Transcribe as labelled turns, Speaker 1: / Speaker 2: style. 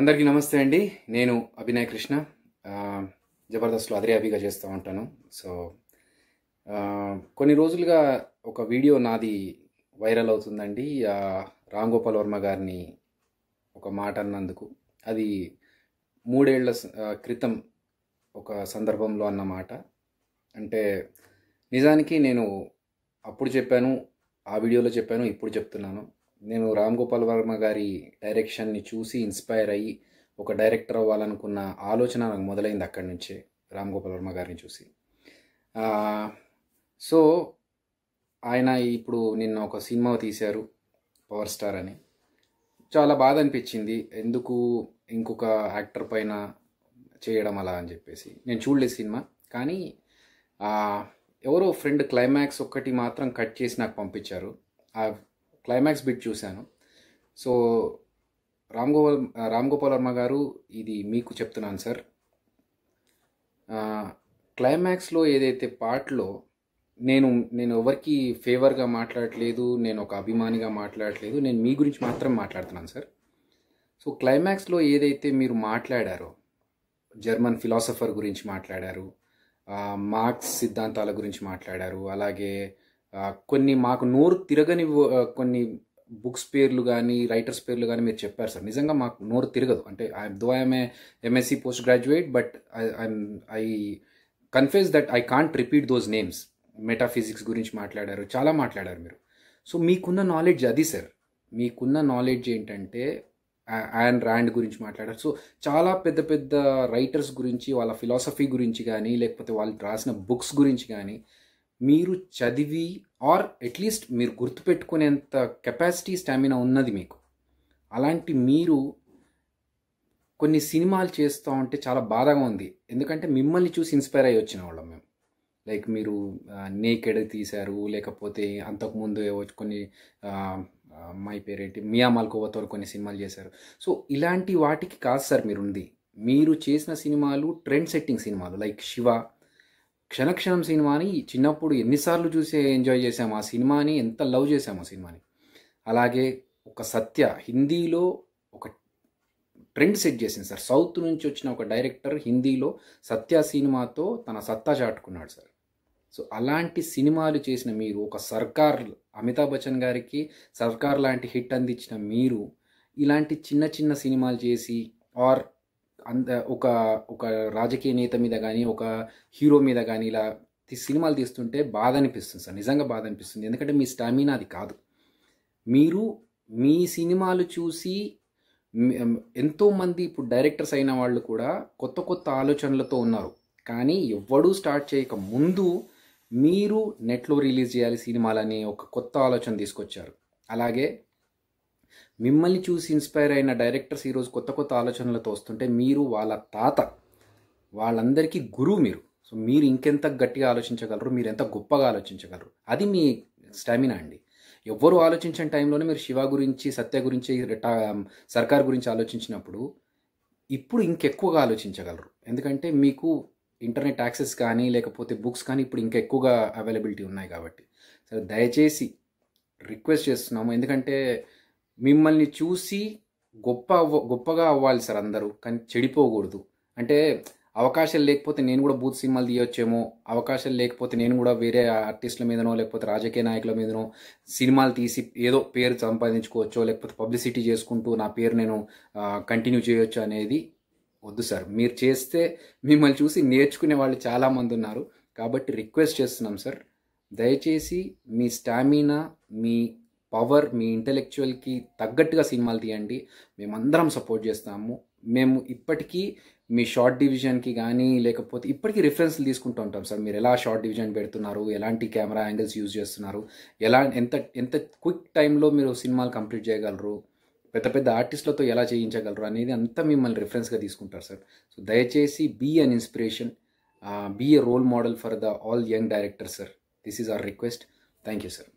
Speaker 1: అందరికీ నమస్తే అండి నేను అభినయ్ కృష్ణ జబర్దస్త్లో అదే అభిగా చేస్తూ ఉంటాను సో కొన్ని రోజులుగా ఒక వీడియో నాది వైరల్ అవుతుందండి రామ్ గోపాల్ వర్మ గారిని ఒక మాట అన్నందుకు అది మూడేళ్ల క్రితం ఒక సందర్భంలో అన్నమాట అంటే నిజానికి నేను అప్పుడు చెప్పాను ఆ వీడియోలో చెప్పాను ఇప్పుడు చెప్తున్నాను నేను రామ్ గోపాల్ వర్మ గారి డైరెక్షన్ని చూసి ఇన్స్పైర్ అయ్యి ఒక డైరెక్టర్ అవ్వాలనుకున్న ఆలోచన నాకు మొదలైంది అక్కడి నుంచే రామ్ గోపాల్ వర్మ గారిని చూసి సో ఆయన ఇప్పుడు నిన్న ఒక సినిమా తీశారు పవర్ స్టార్ అని చాలా బాధ అనిపించింది ఎందుకు ఇంకొక యాక్టర్ పైన చేయడం అలా అని చెప్పేసి నేను చూడలేదు సినిమా కానీ ఎవరో ఫ్రెండ్ క్లైమాక్స్ ఒక్కటి మాత్రం కట్ చేసి నాకు పంపించారు క్లైమాక్స్ బిట్ చూశాను సో రామ్ గోపాల్ రామ్ గోపాల్ వర్మ గారు ఇది మీకు చెప్తున్నాను సార్ క్లైమాక్స్లో ఏదైతే పార్ట్లో నేను నేను ఎవరికి ఫేవర్గా మాట్లాడట్లేదు నేను ఒక అభిమానిగా మాట్లాడట్లేదు నేను మీ గురించి మాత్రం మాట్లాడుతున్నాను సార్ సో క్లైమాక్స్లో ఏదైతే మీరు మాట్లాడారో జర్మన్ ఫిలాసఫర్ గురించి మాట్లాడారు మార్క్స్ సిద్ధాంతాల గురించి మాట్లాడారు అలాగే కొన్ని మాకు నోరు తిరగని కొన్ని బుక్స్ పేర్లు కానీ రైటర్స్ పేర్లు కానీ మీరు చెప్పారు సార్ నిజంగా మాకు నోరు తిరగదు అంటే I though I'm a MSc post graduate but I confuse that I can't repeat those names metaphysics గురించి మాట్లాడారు చాలా మాట్లాడారు మీరు సో మీకున్న నాలెడ్జ్ అది సార్ మీకున్న నాలెడ్జ్ ఏంటంటే యాన్ ర్యాండ్ గురించి మాట్లాడారు సో చాలా పెద్ద పెద్ద రైటర్స్ గురించి వాళ్ళ ఫిలాసఫీ గురించి కానీ లేకపోతే వాళ్ళు రాసిన బుక్స్ గురించి కానీ మీరు చదివి ఆర్ అట్లీస్ట్ మీరు గుర్తుపెట్టుకునేంత కెపాసిటీ స్టామినా ఉన్నది మీకు అలాంటి మీరు కొన్ని సినిమాలు చేస్తూ ఉంటే చాలా బాధగా ఉంది ఎందుకంటే మిమ్మల్ని చూసి ఇన్స్పైర్ అయ్యి వచ్చిన వాళ్ళం మేము లైక్ మీరు నేకెడ తీశారు లేకపోతే అంతకుముందు కొన్ని మై పేరేంటి మియా మాల్కోవతో కొన్ని సినిమాలు చేశారు సో ఇలాంటి వాటికి కాదు సార్ మీరుంది మీరు చేసిన సినిమాలు ట్రెండ్ సెట్టింగ్ సినిమాలు లైక్ శివ క్షణక్షణం సినిమాని చిన్నప్పుడు ఎన్నిసార్లు చూసి ఎంజాయ్ చేసాము ఆ సినిమాని ఎంత లవ్ చేసాము ఆ సినిమాని అలాగే ఒక సత్య హిందీలో ఒక ట్రెండ్ సెట్ చేసింది సార్ సౌత్ నుంచి వచ్చిన ఒక డైరెక్టర్ హిందీలో సత్య సినిమాతో తన సత్తా చాటుకున్నాడు సార్ సో అలాంటి సినిమాలు చేసిన మీరు ఒక సర్కార్ అమితాబ్ బచ్చన్ గారికి సర్కార్ లాంటి హిట్ అందించిన మీరు ఇలాంటి చిన్న చిన్న సినిమాలు చేసి ఆర్ అంత ఒక ఒక రాజకీయ నేత మీద కానీ ఒక హీరో మీద కానీ ఇలా సినిమాలు తీస్తుంటే బాధ అనిపిస్తుంది సార్ నిజంగా బాధ అనిపిస్తుంది ఎందుకంటే మీ స్టామినా అది కాదు మీరు మీ సినిమాలు చూసి ఎంతోమంది ఇప్పుడు డైరెక్టర్స్ అయిన వాళ్ళు కూడా కొత్త కొత్త ఆలోచనలతో ఉన్నారు కానీ ఎవ్వడూ స్టార్ట్ చేయక ముందు మీరు నెట్లో రిలీజ్ చేయాలి సినిమాలని ఒక కొత్త ఆలోచన తీసుకొచ్చారు అలాగే మిమ్మల్ని చూసి ఇన్స్పైర్ అయిన డైరెక్టర్స్ ఈరోజు కొత్త కొత్త ఆలోచనలతో వస్తుంటే మీరు వాళ్ళ తాత వాళ్ళందరికీ గురువు మీరు సో మీరు ఇంకెంత గట్టిగా ఆలోచించగలరు మీరు ఎంత గొప్పగా ఆలోచించగలరు అది మీ స్టామినా అండి ఎవ్వరు ఆలోచించిన టైంలోనే మీరు శివ గురించి సత్య గురించి సర్కార్ గురించి ఆలోచించినప్పుడు ఇప్పుడు ఇంకెక్కువగా ఆలోచించగలరు ఎందుకంటే మీకు ఇంటర్నెట్ యాక్సెస్ కానీ లేకపోతే బుక్స్ కానీ ఇప్పుడు ఇంకా ఎక్కువగా అవైలబిలిటీ ఉన్నాయి కాబట్టి సరే దయచేసి రిక్వెస్ట్ చేస్తున్నాము ఎందుకంటే మిమ్మల్ని చూసి గొప్ప గొప్పగా అవ్వాలి సార్ అందరూ కానీ చెడిపోకూడదు అంటే అవకాశాలు లేకపోతే నేను కూడా బూత్ సినిమాలు తీయొచ్చేమో అవకాశాలు లేకపోతే నేను కూడా వేరే ఆర్టిస్టుల మీదనో లేకపోతే రాజకీయ నాయకుల మీదనో సినిమాలు తీసి ఏదో పేరు సంపాదించుకోవచ్చో లేకపోతే పబ్లిసిటీ చేసుకుంటూ నా పేరు నేను కంటిన్యూ చేయొచ్చు అనేది వద్దు సార్ మీరు చేస్తే మిమ్మల్ని చూసి నేర్చుకునే వాళ్ళు చాలామంది ఉన్నారు కాబట్టి రిక్వెస్ట్ చేస్తున్నాం సార్ దయచేసి మీ స్టామినా మీ పవర్ మీ ఇంటలెక్చువల్కి తగ్గట్టుగా సినిమాలు తీయండి మేమందరం సపోర్ట్ చేస్తాము మేము ఇప్పటికీ మీ షార్ట్ డివిజన్కి కానీ లేకపోతే ఇప్పటికీ రిఫరెన్స్లు తీసుకుంటూ ఉంటాం సార్ మీరు ఎలా షార్ట్ డివిజన్ పెడుతున్నారు ఎలాంటి కెమెరా యాంగిల్స్ యూజ్ చేస్తున్నారు ఎలా ఎంత ఎంత క్విక్ టైంలో మీరు సినిమాలు కంప్లీట్ చేయగలరు పెద్ద పెద్ద ఆర్టిస్టులతో ఎలా చేయించగలరు అనేది అంతా మిమ్మల్ని రిఫరెన్స్గా తీసుకుంటారు సార్ సో దయచేసి be an inspiration be role model for the all young director sir this is our request thank you sir